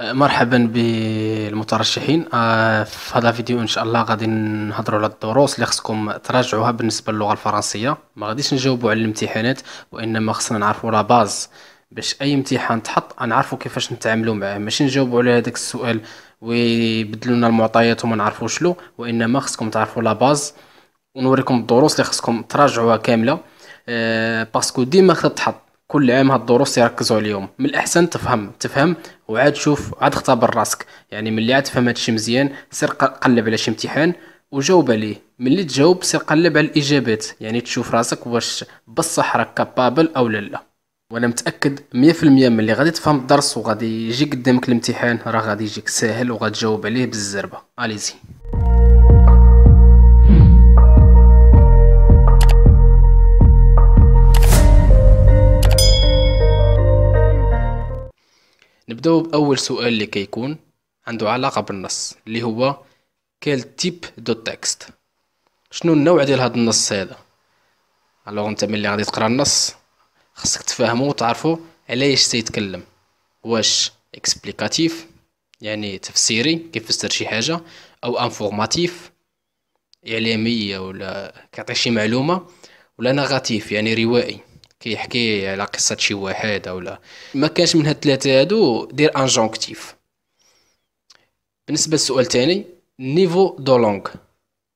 مرحبا بالمترشحين آه، في هذا الفيديو ان شاء الله غادي نهضروا على الدروس اللي خصكم تراجعوها بالنسبه للغه الفرنسيه ما غاديش نجاوبوا على الامتحانات وانما خصنا نعرفوا لا باز باش اي امتحان تحط نعرفوا كيفاش نتعاملوا معاه ماشي نجاوبوا على هذاك السؤال ويبدلوا لنا المعطيات وما نعرفوش له وانما خصكم تعرفوا لا باز ونوريكم الدروس اللي خصكم تراجعوها كامله آه، باسكو ديما خطط تحط كل عام هاد الدروس يركزوا عليهم من الاحسن تفهم تفهم وعاد شوف عاد اختبر راسك يعني ملي عاد تفهم هادشي مزيان سير قلب على شي امتحان وجاوب عليه ملي تجاوب سير قلب على الاجابات يعني تشوف راسك واش بصح راك كابابل او لا لا وانا متاكد 100% ملي غادي تفهم الدرس وغادي يجي قدامك الامتحان راه غادي يجيك ساهل وغتجاوب عليه بالزربه اليزي نبداو باول سؤال اللي كيكون عنده علاقه بالنص اللي هو كال تيب دو تكست شنو النوع ديال هذا النص هذا الوغ انت ملي غادي تقرا النص خصك تفهمو وتعرفو علاش تيتكلم واش اكسبليكاتيف يعني تفسيري كيفسر شي حاجه او انفورماتيف اعلاميه ولا كيعطي شي معلومه ولا نغاتيف يعني روائي كيحكي على قصه شي واحد اولا ما كانش من هاد الثلاثه هادو دير انجونكتيف بالنسبه للسؤال الثاني نيفو دو لونغ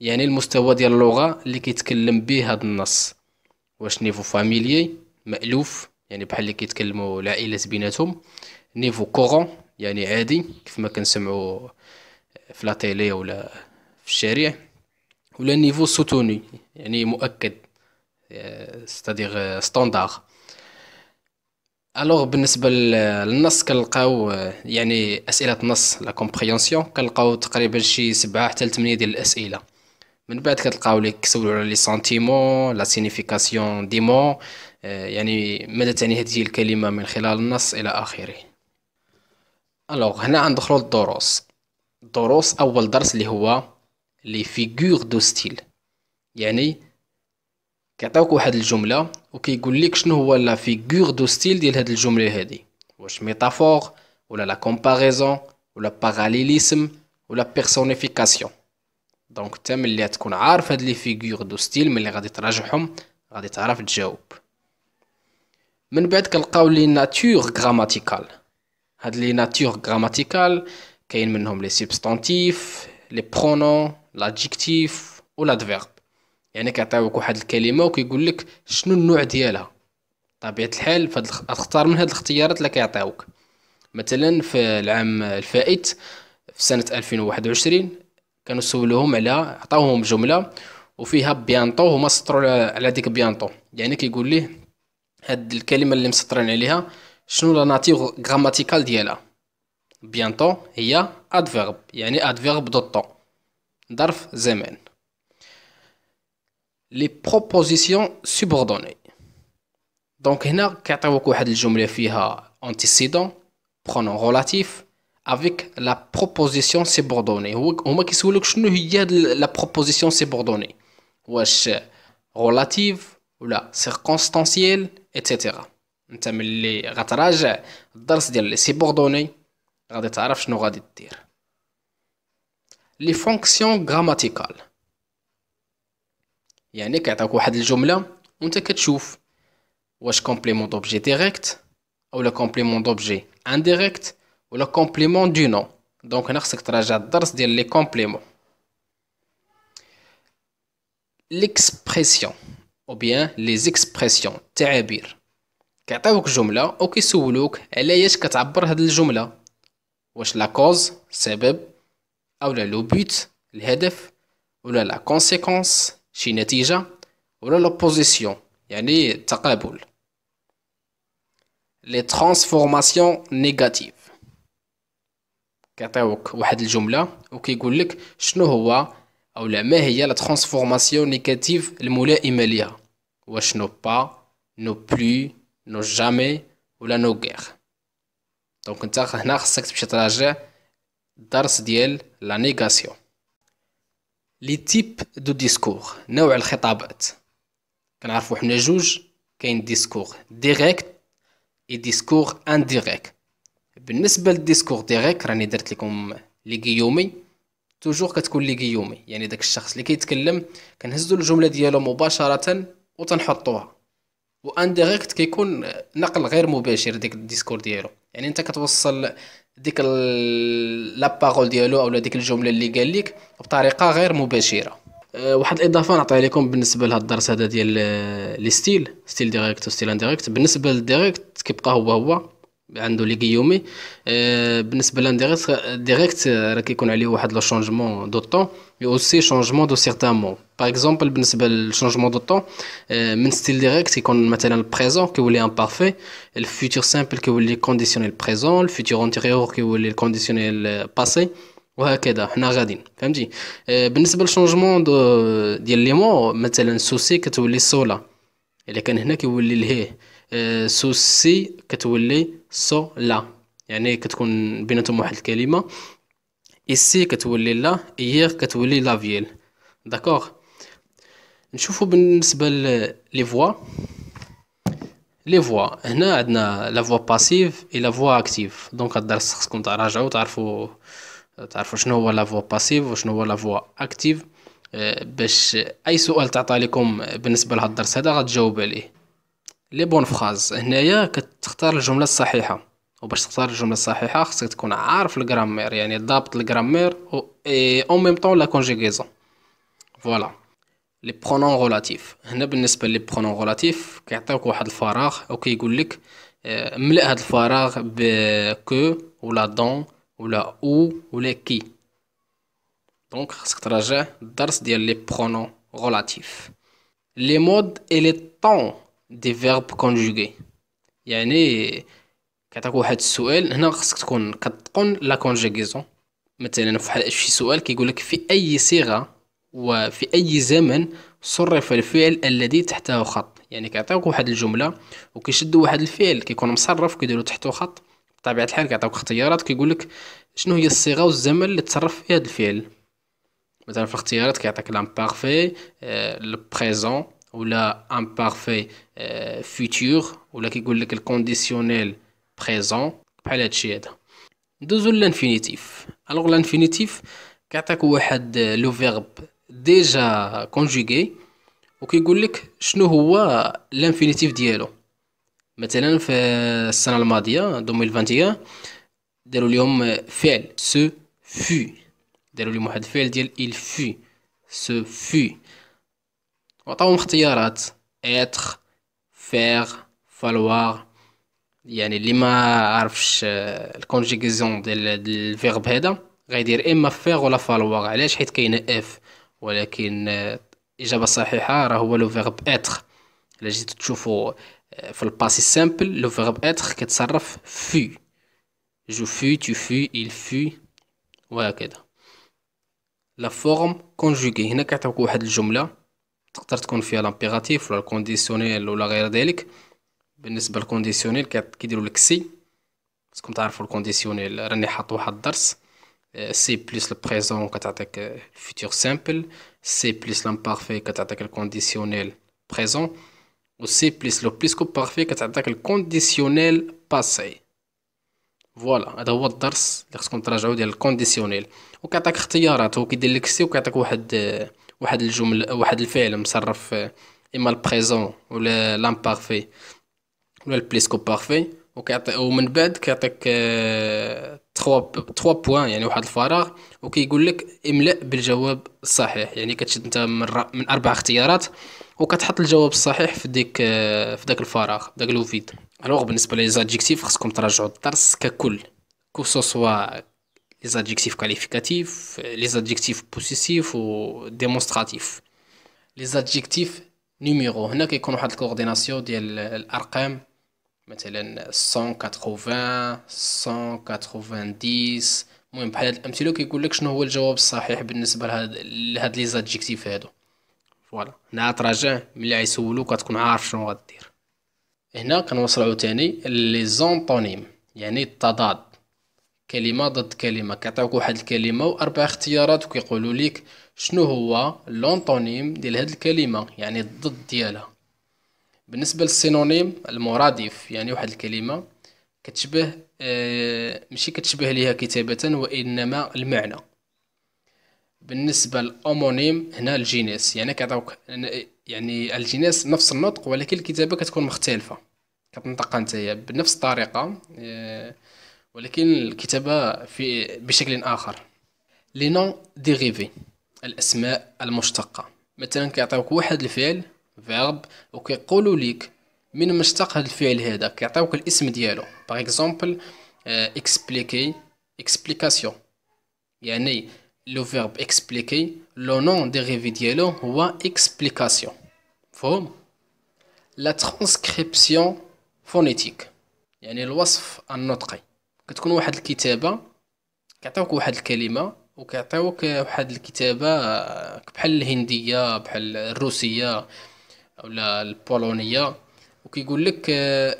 يعني المستوى ديال اللغه اللي كيتكلم به هاد النص واش نيفو فاميليي مألوف يعني بحال اللي كيتكلموا العائلات بيناتهم نيفو كورون يعني عادي كيف ما كنسمعوا في لا تيلي ولا في الشارع ولا نيفو سوتوني يعني مؤكد ستادير ستوندار الوغ بالنسبه للنص كنلقاو euh, يعني اسئله النص لا كومبريونسيون كنلقاو تقريبا شي سبعة حتى لثمانية ديال الاسئله من بعد كتلقاو لك كيسولو على لي سونتيمون لا سينيفيكاسيون دي مون يعني ماذا تعني هذه الكلمه من خلال النص الى اخره الوغ هنا ندخلو للدروس الدروس اول درس اللي هو لي فيغور دو ستيل يعني كيعطيوك واحد الجمله وكيقول لك شنو هو لا فيغور دو ستيل ديال هاد الجمله هادي واش ميتافور ولا لا كومباريزون ولا باراليليسم ولا بيرسونيفيكاسيون دونك حتى ملي تكون عارف هاد لي فيغور دو ستيل ملي غادي تراجعهم غادي تعرف تجاوب من بعد كنلقاو لي ناتور غراماتيكال هاد لي ناتور غراماتيكال كاين منهم لي سبستانتيف لي برونون لادجيكتيف و لادفيرب يعني كيعطيوك واحد الكلمه وكيقول لك شنو النوع ديالها طبيعه الحال فهاد اختار من هاد الاختيارات اللي كيعطيوك مثلا في العام الفائت في سنه 2021 كانوا سولوهم على عطاوهم جمله وفيها بيانطو هما سطروا على ديك بيانطو يعني كيقول ليه هاد الكلمه اللي مسطرين عليها شنو لا ناتيغ غراماتيكال ديالها بيانطو هي ادفيرب يعني ادفيرب طون ظرف زمان les propositions subordonnées. Donc, il y a une jumelée qui a antécédent, pronom relatif, avec la proposition subordonnée. On a qui se ce que la proposition subordonnée. Ou est-ce relative, ou circonstancielle, etc. On a mis les ratarages dans les subordonnées. ce que شنو غادي dire. Les fonctions grammaticales. يعني كيعطيك واحد الجمله وانت كتشوف واش كومبليمون دوبجي ديريكت لا كومبليمون دوبجي انديريكت ولا كومبليمون دو نو دونك هنا خصك تراجع الدرس ديال لي كومبليمون ليكسبريسيون او بيان لي زيكسبريسيون التعابير كيعطيوك جمله او كيسولوك علاش كتعبر هاد الجمله واش لا كوز سبب لا لو بوت الهدف ولا لا كونسيكونس la l'opposition, y a des les transformations négatives. Qu'est-ce a vous la phrase, que la transformation négative, le moulin immédiat, ou pas, non plus, ne jamais, ou la nos Donc, on va accepter déjà la négation. لي تيب دو ديسكور نوع الخطابات كنعرفو حنا جوج كاين ديسكور ديريكت اي ديسكور انديريكت بالنسبه للديسكور ديريكت راني درت لكم لي غيومي توجور كتكون لي غيومي يعني داك الشخص اللي كيتكلم كنهزو الجمله ديالو مباشره وتنحطوها وانديريكت كيكون نقل غير مباشر ديك الديسكور ديالو يعني انت كتوصل ديك لا باغول ديالو اولا ديك الجمله اللي قال لك بطريقه غير مباشره أه، واحد الاضافه نعطيها لكم بالنسبه لهذا الدرس هذا ديال آه، لي ستيل ستيل ديريكت وستيل انديريكت بالنسبه للديريكت كيبقى هو هو عنده لي غيومي أه، بالنسبه للانديريكت ديريكت راه كيكون عليه واحد لو شونجمون دو طون et aussi le changement de certains mots. Par exemple, ben, ben, le changement de temps, euh, le style direct est le présent qui est imparfait, le futur simple qui est conditionné le présent, le futur antérieur qui est conditionné le passé. Voilà, euh, ben, c'est ce que je veux dire. Le changement de temps est euh, le souci qui est le sol. Il y a des gens qui sont le sol. souci est le Il y a des gens qui sont le sol. إيسي كتولي لا إييغ كتولي لا فيل داكوغ نشوفو بالنسبة لي فوا لي فوا هنا عندنا لا فوا باسيف اي لا فوا اكتيف دونك هاد الدرس خصكم تراجعو تعرفو تعرفو شنو هو لا فوا باسيف وشنو هو لا فوا اكتيف باش اي سؤال تعطى لكم بالنسبه لهاد الدرس هذا غتجاوب عليه لي بون فراز هنايا كتختار الجمله الصحيحه وباش تختار الجمله الصحيحه خصك تكون عارف الجرامير يعني ضابط الجرامير و اي اون ميم طون لا كونجيغيزون فوالا لي برونون غولاتيف هنا بالنسبه لي برونون غولاتيف كيعطيوك واحد الفراغ او كيقول لك آه، ملأ هذا الفراغ ب كو ولا دون ولا او ولا كي دونك خصك تراجع الدرس ديال لي برونون غولاتيف لي مود اي لي طون دي فيرب كونجوغي يعني كيعطيك واحد السؤال هنا خصك تكون كتقن لا كونجيغيزون مثلا فحال شي سؤال كيقول لك في اي صيغه وفي اي زمن صرف الفعل الذي تحته خط يعني كيعطيوك واحد الجمله وكيشدوا واحد الفعل كيكون مصرف كيديروا تحته خط بطبيعه الحال كيعطيوك اختيارات كيقول لك شنو هي الصيغه والزمن اللي تصرف فيه هذا الفعل مثلا في الاختيارات كيعطيك لامبارفي بريزون euh, ولا امبارفي فيتور euh, ولا كيقول لك الكونديسيونيل Présent, pas deux l'infinitif. Alors, l'infinitif, quand euh, had le verbe déjà conjugué, vous avez dit que l'infinitif l'infinitif. Maintenant, dans le 2021, vous avez fait ce fut. Il fait ce fut. fuit. ce fut. يعني اللي ما عرفش آه، الكونجيكيزيون ديال الفيرب هذا غيدير اما فيغ ولا فالوار علاش حيت كاينه اف ولكن الاجابه آه، الصحيحه راه هو لو فيرب اتر الا جيتو تشوفوا آه، في الباسي سامبل لو فيرب اتر كتصرف في جو في تو في il في وهكذا لا فورم كونجوغي هنا كيعطيوك واحد الجمله تقدر تكون فيها لامبيراتيف ولا الكونديسيونيل ولا غير ذلك بالنسبه للكونديسيونيل كيديروا لك سي خصكم تعرفوا الكونديسيونيل راني حاط واحد الدرس آه، سي بلس البريزون كتعطيك الفيتور سامبل سي بلس لامبارفي كتعطيك الكونديسيونيل بريزون و سي بلس لو كو بارفي كتعطيك الكونديسيونيل باسي فوالا هذا هو الدرس اللي خصكم تراجعوا ديال الكونديسيونيل وكيعطيك اختيارات هو كيدير لك سي وكيعطيك واحد واحد الجمل واحد الفعل مصرف آه، اما البريزون ولا لامبارفي ولا البليسكوب بارفي وكيعطي ومن بعد كيعطيك 3 3 بوان يعني واحد الفراغ وكيقول لك املا بالجواب الصحيح يعني كتشد انت من, من اربع اختيارات وكتحط الجواب الصحيح في ديك آه، في داك الفراغ داك لو الوغ بالنسبه لي زادجيكتيف خصكم تراجعوا الدرس ككل كو سوا لي زادجيكتيف كاليفيكاتيف لي زادجيكتيف بوسيسيف و ديمونستراتيف لي زادجيكتيف نيميرو هنا كيكون واحد الكورديناسيون ديال الارقام مثلا 180 190 المهم بحال هاد الامثله كيقول لك شنو هو الجواب الصحيح بالنسبه لهاد لهاد لي زادجيكتيف هادو فوالا هنا تراجع ملي غيسولوك غتكون عارف شنو غدير هنا كنوصلو تاني لي زونطونيم يعني التضاد كلمه ضد كلمه كيعطيوك واحد الكلمه واربع اختيارات وكيقولوا لك شنو هو لونطونيم ديال هاد الكلمه يعني الضد ديالها بالنسبه للسينونيم المرادف يعني واحد الكلمه كتشبه آه، ماشي كتشبه ليها كتابه وانما المعنى بالنسبه للامونيم هنا الجينيس يعني كيعطيوك يعني الجينيس نفس النطق ولكن الكتابه كتكون مختلفه كتنطق انت بنفس الطريقه آه، ولكن الكتابه في بشكل اخر لي نون ديغيفي الاسماء المشتقه مثلا كيعطيوك واحد الفعل فيرب وكيقولوا لك من مشتق هذا الفعل هذا كيعطيوك الاسم ديالو باغ اكزومبل اكسبليكي اكسبليكاسيون يعني لو فيرب اكسبليكي لو نون ديريفي ديالو هو اكسبليكاسيون مفهوم لا ترانسكريبسيون فونيتيك يعني الوصف النطقي كتكون واحد الكتابه كيعطيوك واحد الكلمه وكيعطيوك واحد الكتابه آه، بحال الهنديه بحال الروسيه او البولونيه وكيقول لك آه،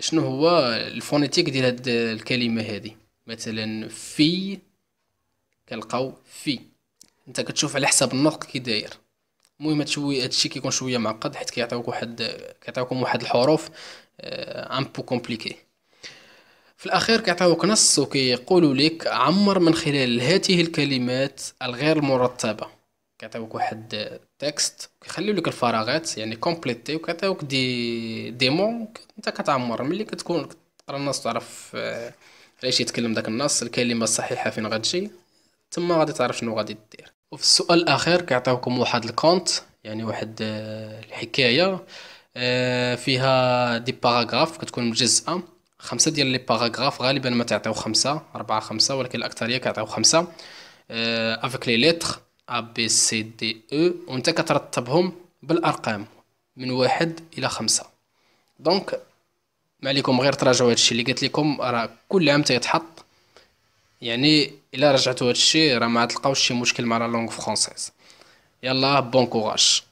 شنو هو الفونيتيك ديال هاد الكلمه هذه مثلا في كنلقاو في انت كتشوف على حسب النطق كي داير المهم هادشي هادشي كيكون شويه معقد حيت كيعطيوك واحد كيعطيوكم واحد الحروف ان بو كومبليكي في الاخير كيعطيوك نص وكيقولوا لك عمر من خلال هاته الكلمات الغير مرتبه كيعطيوك واحد تكست كيخليو لك الفراغات يعني كومبليتي وكيعطيوك دي ديمو انت كتعمر ملي كتكون ترى النص تعرف آه، علاش يتكلم داك النص الكلمه الصحيحه فين غتجي تما غادي تعرف شنو غادي دير وفي السؤال الاخير كيعطيوكم واحد الكونت يعني واحد آه، الحكايه آه، فيها دي باراغراف كتكون مجزئه خمسه ديال لي باراغراف غالبا ما تعطيو خمسه أربعة خمسة ولكن الاكثريه كيعطيو خمسه افيك لي ليتر أ بي سي دي أو وأنت كترتبهم بالأرقام من واحد إلى خمسة دونك ما عليكم غير تراجعوا هادشي اللي قلت لكم راه كل عام تيتحط يعني الا رجعتوا هادشي راه ما تلقاوش شي مشكل مع لا لونغ فرونسيز يلا بون كوراج